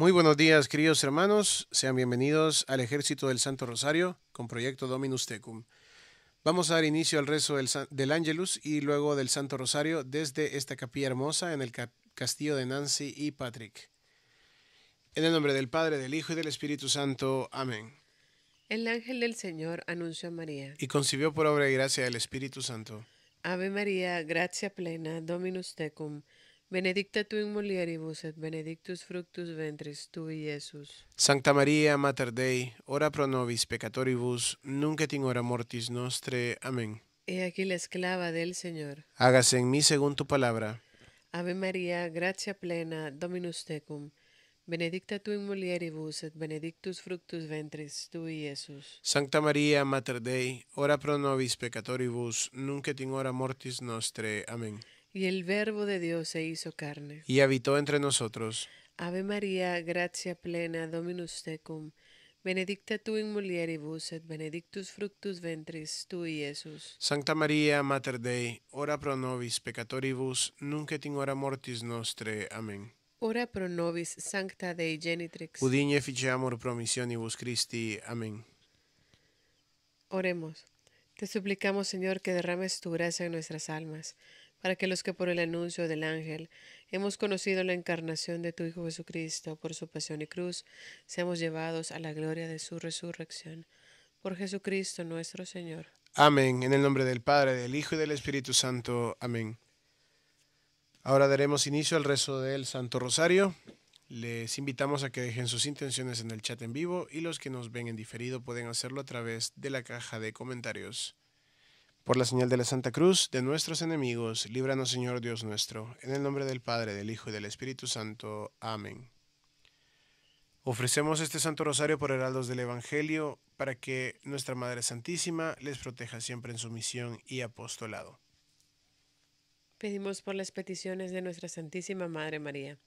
Muy buenos días, queridos hermanos. Sean bienvenidos al Ejército del Santo Rosario con Proyecto Dominus Tecum. Vamos a dar inicio al rezo del, del Angelus y luego del Santo Rosario desde esta capilla hermosa en el castillo de Nancy y Patrick. En el nombre del Padre, del Hijo y del Espíritu Santo. Amén. El ángel del Señor anunció a María. Y concibió por obra y gracia del Espíritu Santo. Ave María, gracia plena, Dominus Tecum. Benedicta tu in mulieribus et benedictus fructus ventris tui, Iesus. Sancta Maria, Mater Dei, ora pro nobis peccatoribus, nunc et hora mortis nostre. Amén. He aquí la esclava del Señor. Hágase en mí según tu palabra. Ave María, gracia plena, Dominus tecum. Benedicta tu in mulieribus et benedictus fructus ventris tui, Iesus. Sancta Maria, Mater Dei, ora pro nobis peccatoribus, nunc et in hora mortis nostre. Amén. Y el Verbo de Dios se hizo carne. Y habitó entre nosotros. Ave María, gracia plena, Dominus tecum. Benedicta tu in mulieribus et benedictus fructus ventris tui, Iesus. Santa María, Mater Dei, ora pro nobis peccatoribus, nunc et in hora mortis nostre. amén. Ora pro nobis Sancta Dei Genitrix. Udine efficiamur promissionibus Christi. Amén. Oremos. Te suplicamos, Señor, que derrames tu gracia en nuestras almas para que los que por el anuncio del ángel hemos conocido la encarnación de tu Hijo Jesucristo por su pasión y cruz, seamos llevados a la gloria de su resurrección. Por Jesucristo nuestro Señor. Amén. En el nombre del Padre, del Hijo y del Espíritu Santo. Amén. Ahora daremos inicio al rezo del Santo Rosario. Les invitamos a que dejen sus intenciones en el chat en vivo y los que nos ven en diferido pueden hacerlo a través de la caja de comentarios. Por la señal de la Santa Cruz, de nuestros enemigos, líbranos Señor Dios nuestro, en el nombre del Padre, del Hijo y del Espíritu Santo. Amén. Ofrecemos este Santo Rosario por heraldos del Evangelio, para que nuestra Madre Santísima les proteja siempre en su misión y apostolado. Pedimos por las peticiones de nuestra Santísima Madre María.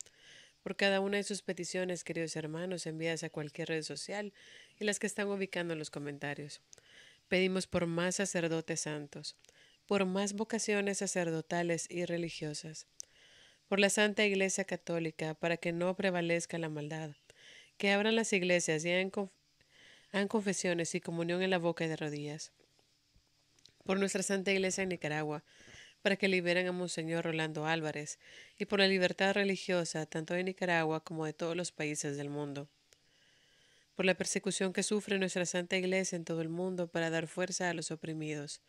Por cada una de sus peticiones, queridos hermanos, envías a cualquier red social y las que están ubicando en los comentarios. Pedimos por más sacerdotes santos, por más vocaciones sacerdotales y religiosas, por la Santa Iglesia Católica, para que no prevalezca la maldad, que abran las iglesias y hagan, confesiones y comunión en la boca de rodillas, por nuestra Santa Iglesia en Nicaragua, para que liberen a Monseñor Rolando Álvarez, y por la libertad religiosa, tanto de Nicaragua como de todos los países del mundo por la persecución que sufre nuestra Santa Iglesia en todo el mundo para dar fuerza a los oprimidos,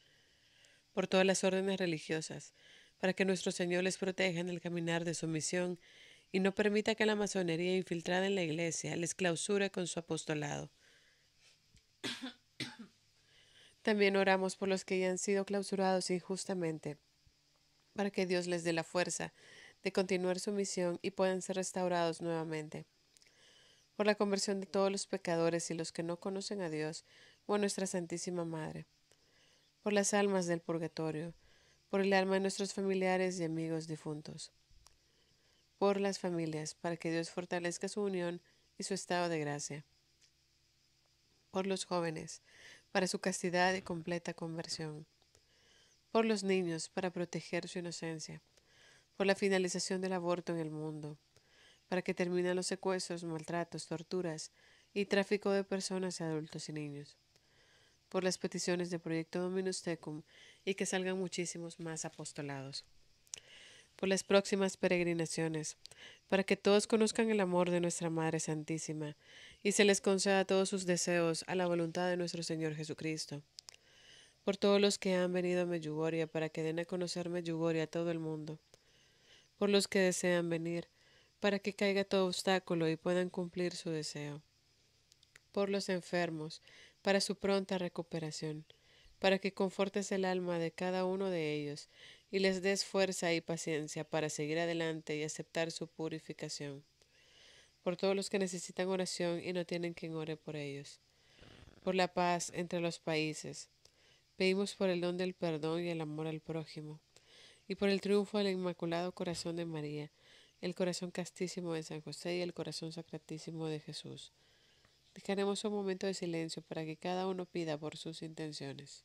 por todas las órdenes religiosas, para que nuestro Señor les proteja en el caminar de su misión y no permita que la masonería infiltrada en la Iglesia les clausure con su apostolado. También oramos por los que ya han sido clausurados injustamente, para que Dios les dé la fuerza de continuar su misión y puedan ser restaurados nuevamente por la conversión de todos los pecadores y los que no conocen a Dios, o a nuestra Santísima Madre, por las almas del purgatorio, por el alma de nuestros familiares y amigos difuntos, por las familias, para que Dios fortalezca su unión y su estado de gracia, por los jóvenes, para su castidad y completa conversión, por los niños, para proteger su inocencia, por la finalización del aborto en el mundo, para que terminen los secuestros, maltratos, torturas y tráfico de personas adultos y niños. Por las peticiones de Proyecto Dominus Tecum y que salgan muchísimos más apostolados. Por las próximas peregrinaciones, para que todos conozcan el amor de nuestra Madre Santísima y se les conceda todos sus deseos a la voluntad de nuestro Señor Jesucristo por todos los que han venido a Meyugoria para que den a conocer Meyugoria a todo el mundo, por los que desean venir, para que caiga todo obstáculo y puedan cumplir su deseo. Por los enfermos, para su pronta recuperación, para que confortes el alma de cada uno de ellos y les des fuerza y paciencia para seguir adelante y aceptar su purificación. Por todos los que necesitan oración y no tienen quien ore por ellos. Por la paz entre los países. Pedimos por el don del perdón y el amor al prójimo. Y por el triunfo del Inmaculado Corazón de María el corazón castísimo de San José y el corazón sacratísimo de Jesús. Dejaremos un momento de silencio para que cada uno pida por sus intenciones.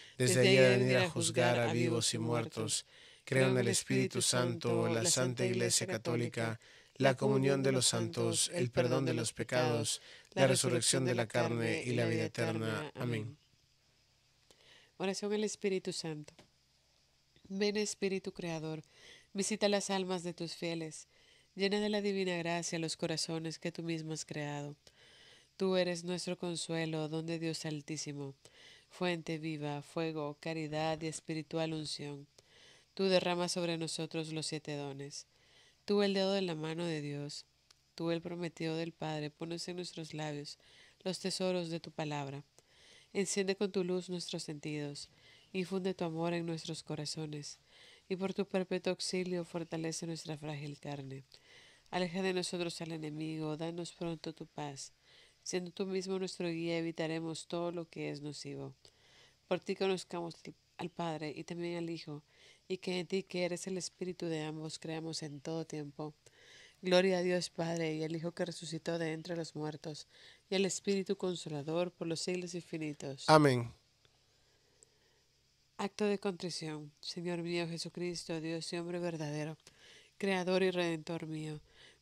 Desde allí venir a juzgar a vivos y muertos. Creo en el Espíritu Santo, la Santa Iglesia Católica, la comunión de los santos, el perdón de los pecados, la resurrección de la carne y la vida eterna. Amén. Oración al Espíritu Santo. Ven Espíritu Creador, visita las almas de tus fieles, llena de la divina gracia los corazones que tú mismo has creado. Tú eres nuestro consuelo, don de Dios Altísimo fuente viva, fuego, caridad y espiritual unción. Tú derramas sobre nosotros los siete dones. Tú el dedo de la mano de Dios, tú el prometido del Padre, pones en nuestros labios los tesoros de tu palabra. Enciende con tu luz nuestros sentidos, infunde tu amor en nuestros corazones, y por tu perpetuo auxilio fortalece nuestra frágil carne. Aleja de nosotros al enemigo, danos pronto tu paz. Siendo tú mismo nuestro guía, evitaremos todo lo que es nocivo. Por ti conozcamos al Padre y también al Hijo, y que en ti, que eres el Espíritu de ambos, creamos en todo tiempo. Gloria a Dios Padre y al Hijo que resucitó de entre los muertos, y al Espíritu Consolador por los siglos infinitos. Amén. Acto de contrición. Señor mío Jesucristo, Dios y hombre verdadero, Creador y Redentor mío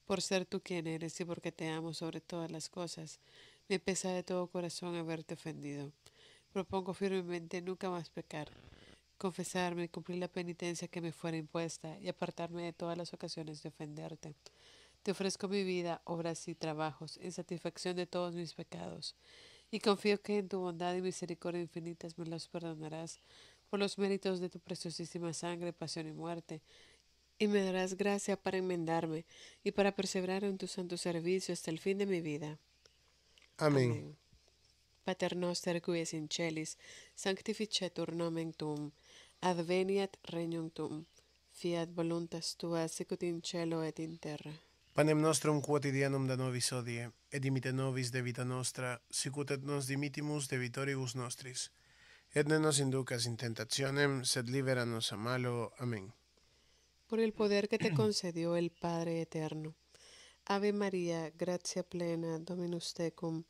por ser tú quien eres y porque te amo sobre todas las cosas. Me pesa de todo corazón haberte ofendido. Propongo firmemente nunca más pecar, confesarme, y cumplir la penitencia que me fuera impuesta y apartarme de todas las ocasiones de ofenderte. Te ofrezco mi vida, obras y trabajos en satisfacción de todos mis pecados, y confío que en tu bondad y misericordia infinitas me los perdonarás por los méritos de tu preciosísima sangre, pasión y muerte, y me darás gracia para enmendarme y para perseverar en tu santo servicio hasta el fin de mi vida. Amén. Pater noster qui in celis, sanctificetur nomen tuum, adveniat regnum fiat voluntas tua sicut in cielo et in terra. Panem nostrum quotidianum da nobis odie, et dimite nobis debita nostra, sicut nos dimitimus debitoribus nostris. Et ne nos inducas in tentationem, sed libera nos a malo. Amén por el poder que te concedió el Padre Eterno. Ave María, gracia plena, Dominus tecum,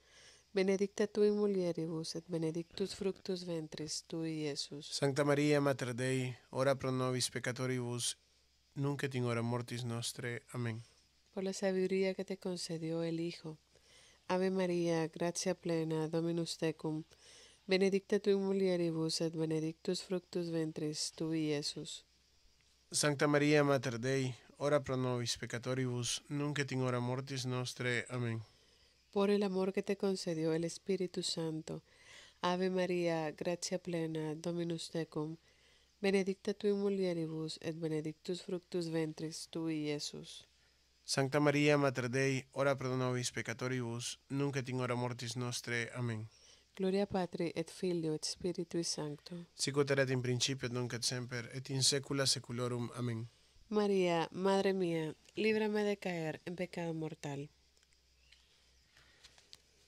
benedicta tu in mulieribus, et benedictus fructus ventris tui, Iesus. Santa María, Mater Dei, ora pro nobis peccatoribus, nunc et in hora mortis nostre. Amén. Por la sabiduría que te concedió el Hijo. Ave María, gracia plena, Dominus tecum, benedicta tu in mulieribus, et benedictus fructus ventris y Jesús Santa María, Mater Dei, ora pro nobis peccatoribus, nunc et in hora mortis nostre. Amén. Por el amor que te concedió el Espíritu Santo, Ave María, gracia plena, Dominus tecum, benedicta tu in mulieribus et benedictus fructus ventris y Iesus. Santa María, Mater Dei, ora pro nobis peccatoribus, nunc et in hora mortis nostre. Amén. Gloria Patri et Filio et Spiritui Sancto. Sicut erat in principio nunc et semper et in saecula saeculorum. Amén. María, madre mía, líbrame de caer en pecado mortal.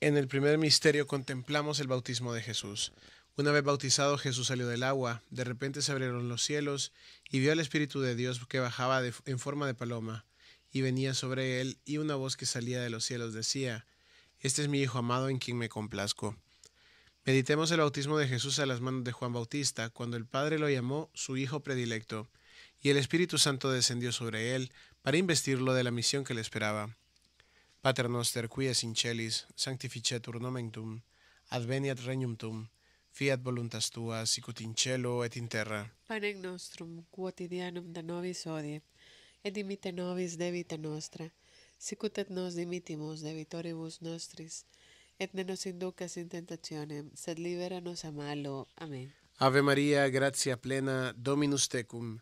En el primer misterio contemplamos el bautismo de Jesús. Una vez bautizado, Jesús salió del agua. De repente se abrieron los cielos y vio al Espíritu de Dios que bajaba en forma de paloma y venía sobre él y una voz que salía de los cielos decía, Este es mi Hijo amado en quien me complazco. Meditemos el bautismo de Jesús a las manos de Juan Bautista, cuando el Padre lo llamó su Hijo predilecto, y el Espíritu Santo descendió sobre él para investirlo de la misión que le esperaba. Pater noster, quies in celis, sanctificetur nomen adveniat regnum fiat voluntas tua, sicut in cielo et in terra. Panem nostrum quotidianum da nobis odie, et dimite nobis debita nostra, sicut et nos dimitimus debitoribus nostris, et ne nos inducas in tentationem, sed libera nos a malo. Amen. Ave Maria, gratia plena, Dominus tecum,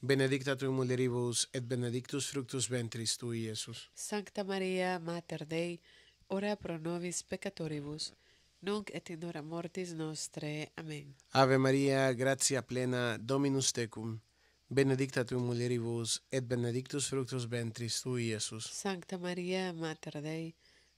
benedicta tu mulieribus, et benedictus fructus ventris tui, Iesus. Sancta Maria, Mater Dei, ora pro nobis peccatoribus, nunc et in hora mortis nostre. Amen. Ave Maria, gratia plena, Dominus tecum, benedicta tu mulieribus, et benedictus fructus ventris tui, Iesus. Sancta Maria, Mater Dei,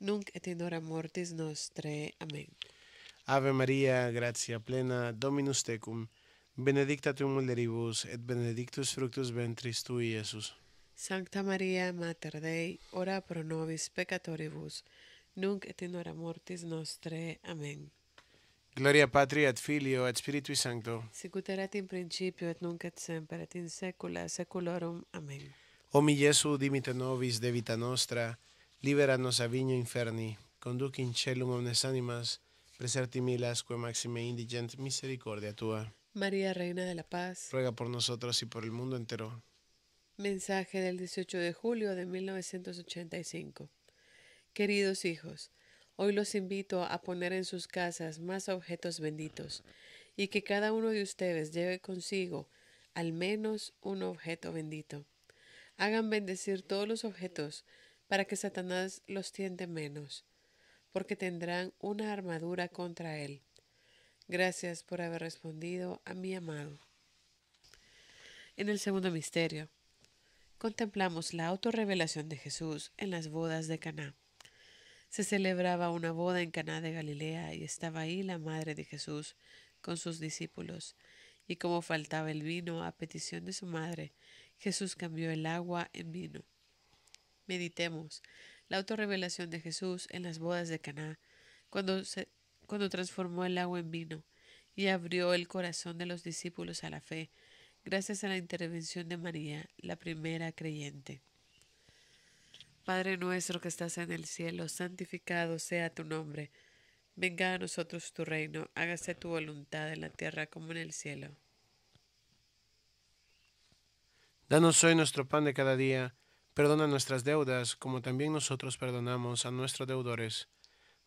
nunc et in hora mortis nostre. Amen. Ave Maria, gratia plena, Dominus tecum, benedicta tu mulieribus, et benedictus fructus ventris tui, Iesus. Sancta Maria, Mater Dei, ora pro nobis peccatoribus, nunc et in hora mortis nostre. Amen. Gloria Patri et Filio et Spiritui Sancto. Sicut erat in principio et nunc et semper et in saecula saeculorum. Amen. O Iesu, dimite nobis de vita nostra, Liberanos a viño inferni, Conduque in celum omnes animas, milas... Que maxime indigent misericordia tua. María, Reina de la Paz, ruega por nosotros y por el mundo entero. Mensaje del 18 de julio de 1985. Queridos hijos, hoy los invito a poner en sus casas más objetos benditos y que cada uno de ustedes lleve consigo al menos un objeto bendito. Hagan bendecir todos los objetos para que Satanás los tiende menos, porque tendrán una armadura contra él. Gracias por haber respondido a mi amado. En el segundo misterio, contemplamos la autorrevelación de Jesús en las bodas de Caná. Se celebraba una boda en Caná de Galilea y estaba ahí la madre de Jesús con sus discípulos. Y como faltaba el vino a petición de su madre, Jesús cambió el agua en vino. Meditemos la autorrevelación de Jesús en las bodas de Caná, cuando, cuando transformó el agua en vino y abrió el corazón de los discípulos a la fe, gracias a la intervención de María, la primera creyente. Padre nuestro que estás en el cielo, santificado sea tu nombre. Venga a nosotros tu reino, hágase tu voluntad en la tierra como en el cielo. Danos hoy nuestro pan de cada día Perdona nuestras deudas, como también nosotros perdonamos a nuestros deudores.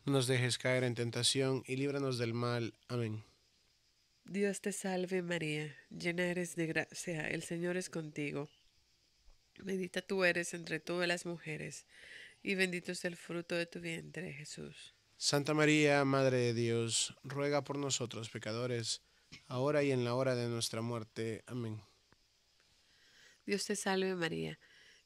No nos dejes caer en tentación y líbranos del mal. Amén. Dios te salve María, llena eres de gracia, el Señor es contigo. Bendita tú eres entre todas las mujeres, y bendito es el fruto de tu vientre, Jesús. Santa María, Madre de Dios, ruega por nosotros pecadores, ahora y en la hora de nuestra muerte. Amén. Dios te salve María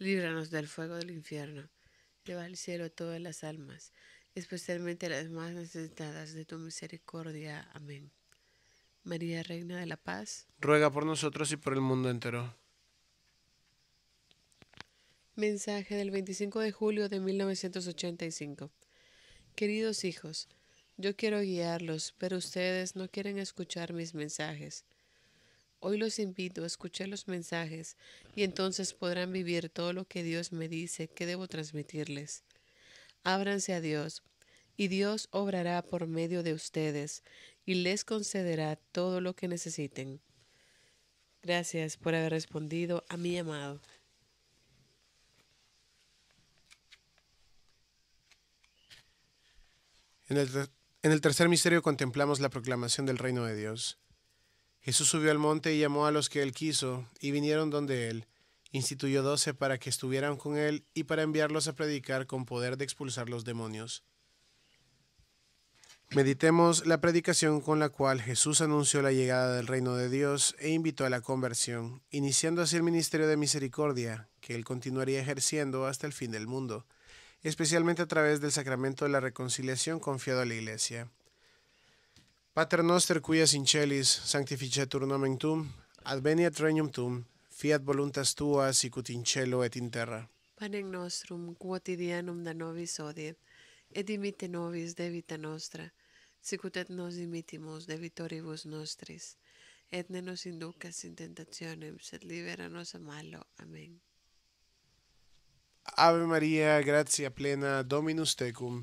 líbranos del fuego del infierno. Lleva al cielo todas las almas, especialmente las más necesitadas de tu misericordia. Amén. María, Reina de la Paz, ruega por nosotros y por el mundo entero. Mensaje del 25 de julio de 1985. Queridos hijos, yo quiero guiarlos, pero ustedes no quieren escuchar mis mensajes. Hoy los invito a escuchar los mensajes y entonces podrán vivir todo lo que Dios me dice que debo transmitirles. Ábranse a Dios, y Dios obrará por medio de ustedes y les concederá todo lo que necesiten. Gracias por haber respondido a mi llamado. En el, en el tercer misterio contemplamos la proclamación del reino de Dios. Jesús subió al monte y llamó a los que él quiso, y vinieron donde él. Instituyó doce para que estuvieran con él y para enviarlos a predicar con poder de expulsar los demonios. Meditemos la predicación con la cual Jesús anunció la llegada del reino de Dios e invitó a la conversión, iniciando así el ministerio de misericordia, que él continuaría ejerciendo hasta el fin del mundo, especialmente a través del sacramento de la reconciliación confiado a la Iglesia. Pater noster qui es in celis, sanctificetur nomen tuum, adveniat regnum tuum, fiat voluntas tua sicut in cielo et in terra. Panem nostrum quotidianum da nobis hodie, et dimitte nobis debita nostra, sicut et nos dimittimus debitoribus nostris, et ne nos inducas in tentationem, sed libera nos a malo. Amen. Ave Maria, gratia plena, Dominus tecum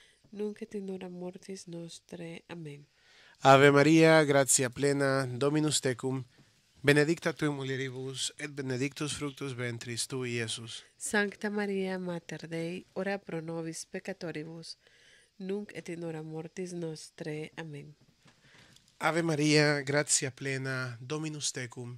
nunca hora mortis nostre. Amén. Ave María, gracia plena, Dominus tecum, benedicta tu mulieribus, et benedictus fructus ventris tui, Iesus. Sancta Maria, Mater Dei, ora pro nobis peccatoribus, nunc et in hora mortis nostre. Amén. Ave María, gratia plena, Dominus tecum,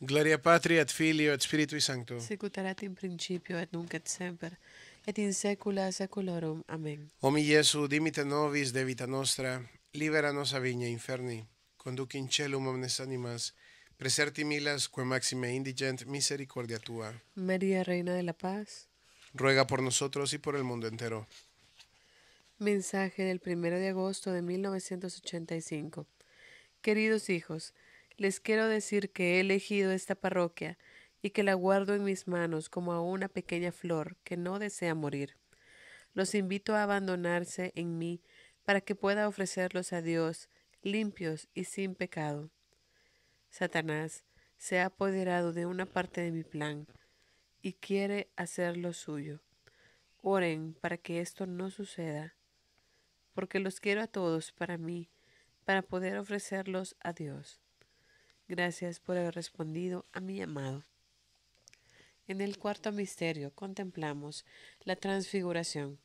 Gloria Patri et Filio et Spiritui Sancto. Sicut in principio et nunc et semper et in saecula saeculorum. Amen. O mi dimite nobis de nostra, libera nos a vigne inferni, conduci in celum omnes animas, preserti milas quae maxime indigent misericordia tua. Maria, reina de la paz, ruega por nosotros y por el mundo entero. Mensaje del 1 de agosto de 1985. Queridos hijos, les quiero decir que he elegido esta parroquia y que la guardo en mis manos como a una pequeña flor que no desea morir. Los invito a abandonarse en mí para que pueda ofrecerlos a Dios limpios y sin pecado. Satanás se ha apoderado de una parte de mi plan y quiere hacerlo suyo. Oren para que esto no suceda, porque los quiero a todos para mí, para poder ofrecerlos a Dios. Gracias por haber respondido a mi llamado. En el cuarto misterio contemplamos la transfiguración.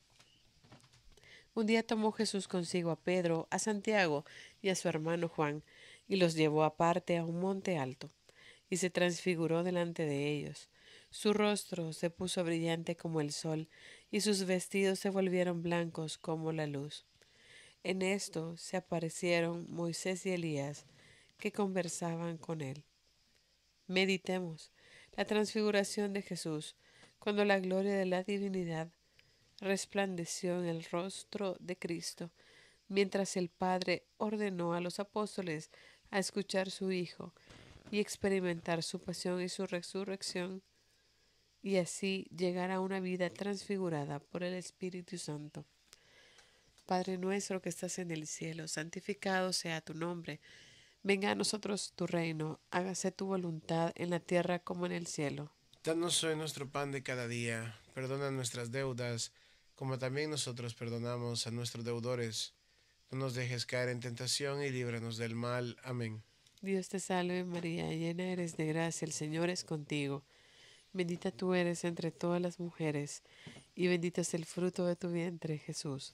Un día tomó Jesús consigo a Pedro, a Santiago y a su hermano Juan, y los llevó aparte a un monte alto, y se transfiguró delante de ellos. Su rostro se puso brillante como el sol, y sus vestidos se volvieron blancos como la luz. En esto se aparecieron Moisés y Elías, que conversaban con él. Meditemos la transfiguración de Jesús, cuando la gloria de la divinidad resplandeció en el rostro de Cristo, mientras el Padre ordenó a los apóstoles a escuchar su Hijo y experimentar su pasión y su resurrección, y así llegar a una vida transfigurada por el Espíritu Santo. Padre nuestro que estás en el cielo, santificado sea tu nombre. Venga a nosotros tu reino, hágase tu voluntad en la tierra como en el cielo. Danos hoy nuestro pan de cada día, perdona nuestras deudas, como también nosotros perdonamos a nuestros deudores. No nos dejes caer en tentación y líbranos del mal. Amén. Dios te salve María, llena eres de gracia, el Señor es contigo. Bendita tú eres entre todas las mujeres, y bendito es el fruto de tu vientre, Jesús.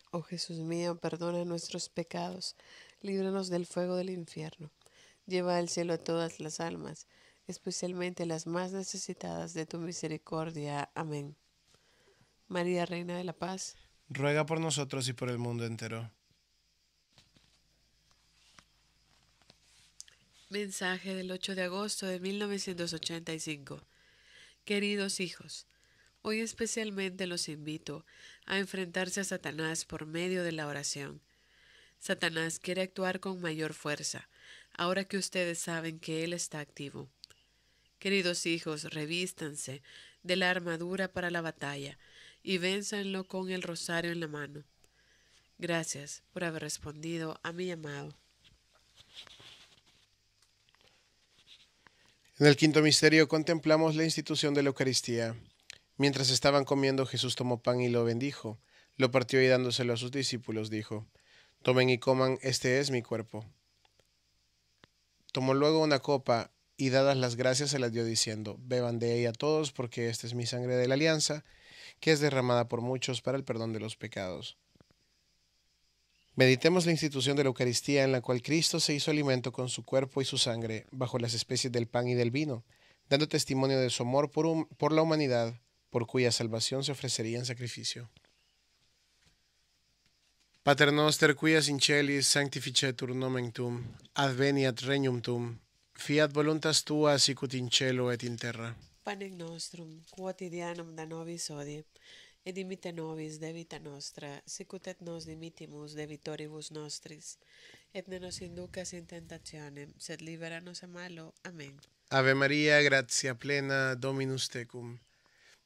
Oh Jesús mío, perdona nuestros pecados, líbranos del fuego del infierno. Lleva al cielo a todas las almas, especialmente las más necesitadas de tu misericordia. Amén. María, Reina de la Paz, ruega por nosotros y por el mundo entero. Mensaje del 8 de agosto de 1985. Queridos hijos, Hoy especialmente los invito a enfrentarse a Satanás por medio de la oración. Satanás quiere actuar con mayor fuerza, ahora que ustedes saben que Él está activo. Queridos hijos, revístanse de la armadura para la batalla y vénzanlo con el rosario en la mano. Gracias por haber respondido a mi llamado. En el quinto misterio contemplamos la institución de la Eucaristía. Mientras estaban comiendo, Jesús tomó pan y lo bendijo, lo partió y dándoselo a sus discípulos, dijo, Tomen y coman, este es mi cuerpo. Tomó luego una copa y dadas las gracias se las dio diciendo, Beban de ella todos, porque esta es mi sangre de la alianza, que es derramada por muchos para el perdón de los pecados. Meditemos la institución de la Eucaristía en la cual Cristo se hizo alimento con su cuerpo y su sangre bajo las especies del pan y del vino, dando testimonio de su amor por, por la humanidad por cuya salvación se ofrecería en sacrificio. Pater noster, cuias in sanctificetur nomen tum, adveniat regnum tum, fiat voluntas tua sicut in cielo et in terra. Panem nostrum, quotidianum da nobis odie, et dimite nobis debita nostra, sicut et nos dimitimus debitoribus nostris, et ne nos inducas in tentationem, sed libera nos a malo. Amen. Ave Maria, gratia plena, Dominus tecum,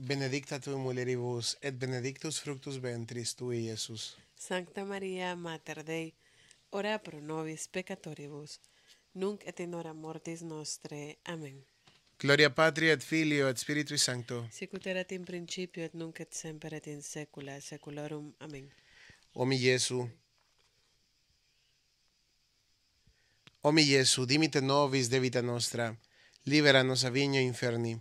benedicta tu mulieribus, et benedictus fructus ventris tui, Jesús. Sancta María, Mater Dei, ora pro nobis peccatoribus, nunc et in hora mortis nostre. Amén. Gloria Patri et Filio et Spiritui Sancto. Sicut erat in principio et nunc et semper et in saecula saeculorum. Amén. O mi Jesu, o mi Jesu, dimite nobis de vita nostra, libera nos a vigno inferni,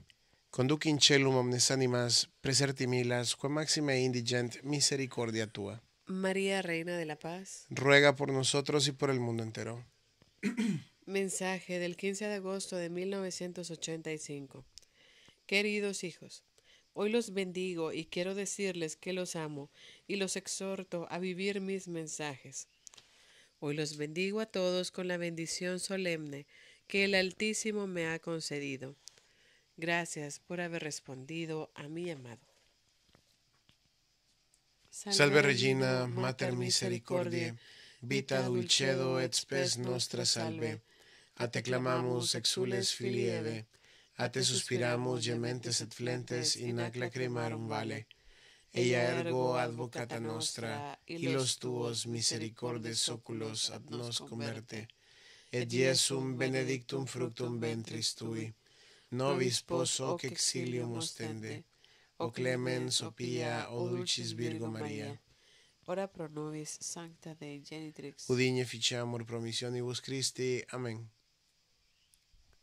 Conducin celum omnes animas, preserti milas, quae maxime indigent, misericordia tua. María, Reina de la Paz, ruega por nosotros y por el mundo entero. Mensaje del 15 de agosto de 1985. Queridos hijos, hoy los bendigo y quiero decirles que los amo y los exhorto a vivir mis mensajes. Hoy los bendigo a todos con la bendición solemne que el Altísimo me ha concedido. Gracias por haber respondido a mi llamado. Salve, Regina, Mater Misericordiae, vita dulcedo et spes nostra salve. A te clamamos exules filieve, a te suspiramos gementes et flentes in ac lacrimarum vale. Ella ergo advocata nostra, y los tuos misericordes oculos ad nos converte. Et Jesum benedictum fructum ventris tui nobis pos hoc exilium ostende, o clemens, o pia, o dulcis Virgo Maria. Ora pro nobis, Sancta Dei Genitrix. Udine ficiamur promissionibus Christi. Amén.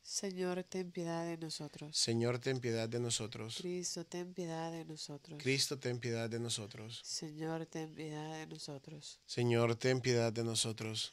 Señor, ten piedad de nosotros. Señor, ten piedad de nosotros. Cristo, ten piedad de nosotros. Cristo, ten piedad de nosotros. Señor, ten piedad de nosotros. Señor, ten piedad de nosotros.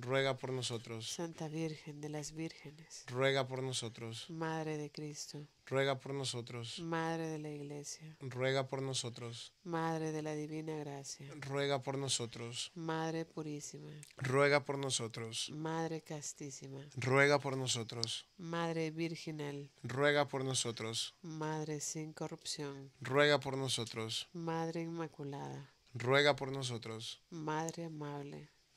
ruega por nosotros. Santa Virgen de las Vírgenes, ruega por nosotros. Madre de Cristo, ruega por nosotros. Madre de la Iglesia, ruega por nosotros. Madre de la Divina Gracia, ruega por nosotros. Madre Purísima, ruega por nosotros. Madre Castísima, ruega por nosotros. Madre Virginal, ruega por nosotros. Madre sin corrupción, ruega por nosotros. Madre Inmaculada, ruega por nosotros. Madre amable,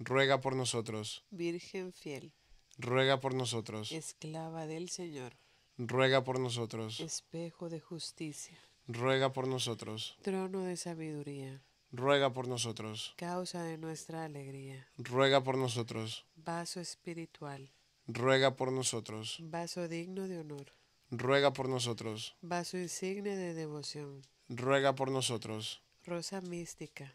ruega por nosotros. Virgen fiel, ruega por nosotros. Esclava del Señor, ruega por nosotros. Espejo de justicia, ruega por nosotros. Trono de sabiduría, ruega por nosotros. Causa de nuestra alegría, ruega por nosotros. Vaso espiritual, ruega por nosotros. Vaso digno de honor, ruega por nosotros. Vaso insigne de devoción, ruega por nosotros. Rosa mística,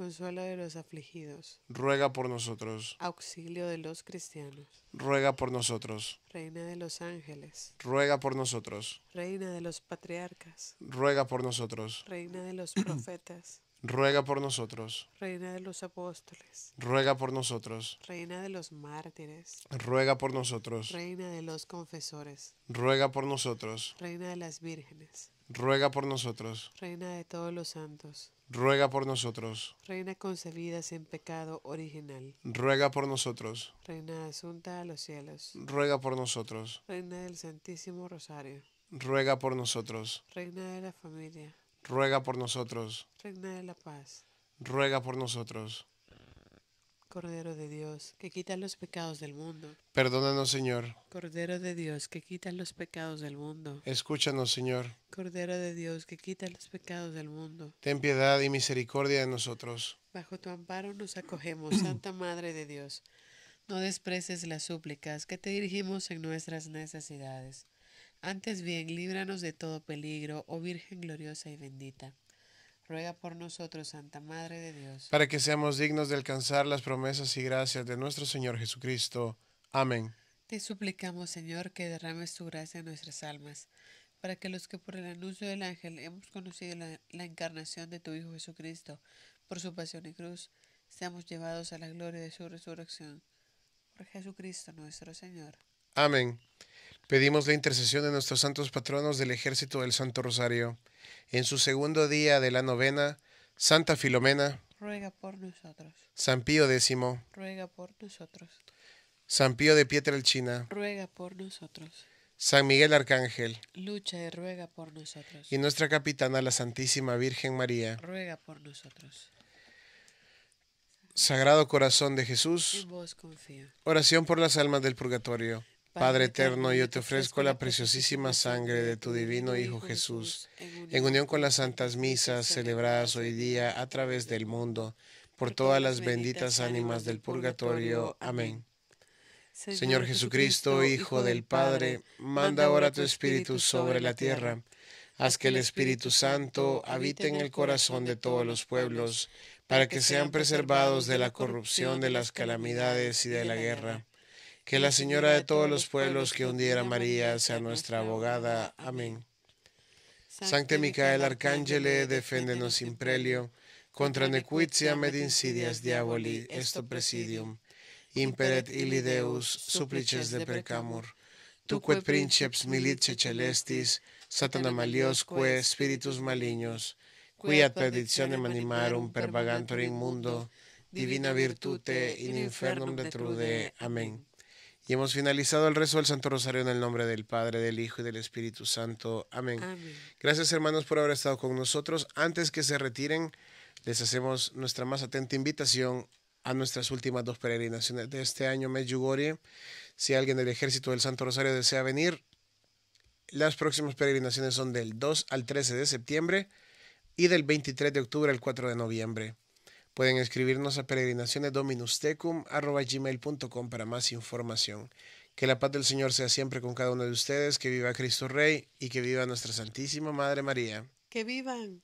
Consuelo de los afligidos. Ruega por nosotros. Auxilio de los cristianos. Ruega por nosotros. Reina de los ángeles. Ruega por nosotros. Reina de los patriarcas. Ruega por nosotros. Reina de los profetas. Ruega por nosotros. Reina de los apóstoles. Ruega por nosotros. Reina de los mártires. Ruega por nosotros. Reina de los confesores. Ruega por nosotros. Reina de las vírgenes ruega por nosotros. Reina de todos los santos, ruega por nosotros. Reina concebida sin pecado original, ruega por nosotros. Reina asunta a los cielos, ruega por nosotros. Reina del Santísimo Rosario, ruega por nosotros. Reina de la familia, ruega por nosotros. Reina de la paz, ruega por nosotros. Cordero de Dios, que quita los pecados del mundo. Perdónanos, Señor. Cordero de Dios, que quita los pecados del mundo. Escúchanos, Señor. Cordero de Dios, que quita los pecados del mundo. Ten piedad y misericordia de nosotros. Bajo tu amparo nos acogemos, Santa Madre de Dios. No despreces las súplicas que te dirigimos en nuestras necesidades. Antes bien, líbranos de todo peligro, oh Virgen gloriosa y bendita ruega por nosotros, Santa Madre de Dios. Para que seamos dignos de alcanzar las promesas y gracias de nuestro Señor Jesucristo. Amén. Te suplicamos, Señor, que derrames tu gracia en nuestras almas, para que los que por el anuncio del ángel hemos conocido la, la encarnación de tu Hijo Jesucristo, por su pasión y cruz, seamos llevados a la gloria de su resurrección. Por Jesucristo nuestro Señor. Amén. Pedimos la intercesión de nuestros santos patronos del ejército del Santo Rosario. En su segundo día de la novena, Santa Filomena, ruega por nosotros. San Pío X, ruega por nosotros. San Pío de Pietrelchina, ruega por nosotros. San Miguel Arcángel, lucha y ruega por nosotros. Y nuestra capitana, la Santísima Virgen María, ruega por nosotros. Sagrado Corazón de Jesús, oración por las almas del purgatorio Padre eterno, yo te ofrezco la preciosísima sangre de tu divino Hijo Jesús, en unión con las santas misas celebradas hoy día a través del mundo, por todas las benditas ánimas del purgatorio. Amén. Señor Jesucristo, Hijo del Padre, manda ahora tu Espíritu sobre la tierra. Haz que el Espíritu Santo habite en el corazón de todos los pueblos, para que sean preservados de la corrupción, de las calamidades y de la guerra que la Señora de todos los pueblos que hundiera María sea nuestra abogada. Amén. Sancte Micael Arcángel, deféndenos sin prelio, contra nequitia med insidias diaboli, esto presidium. Imperet illi Deus, supplices de precamur. Tuque princeps milice celestis, satana maliosque, spiritus malignos, qui ad perditionem animarum vagantur in mundo, divina virtute in infernum detrude. Amén. Y hemos finalizado el rezo del Santo Rosario en el nombre del Padre, del Hijo y del Espíritu Santo. Amén. Gracias hermanos por haber estado con nosotros. Antes que se retiren, les hacemos nuestra más atenta invitación a nuestras últimas dos peregrinaciones de este año, Medjugorje. Si alguien del Ejército del Santo Rosario desea venir, las próximas peregrinaciones son del 2 al 13 de septiembre y del 23 de octubre al 4 de noviembre. Pueden escribirnos a peregrinacionesdominustecum.com para más información. Que la paz del Señor sea siempre con cada uno de ustedes, que viva Cristo Rey y que viva nuestra Santísima Madre María. Que vivan.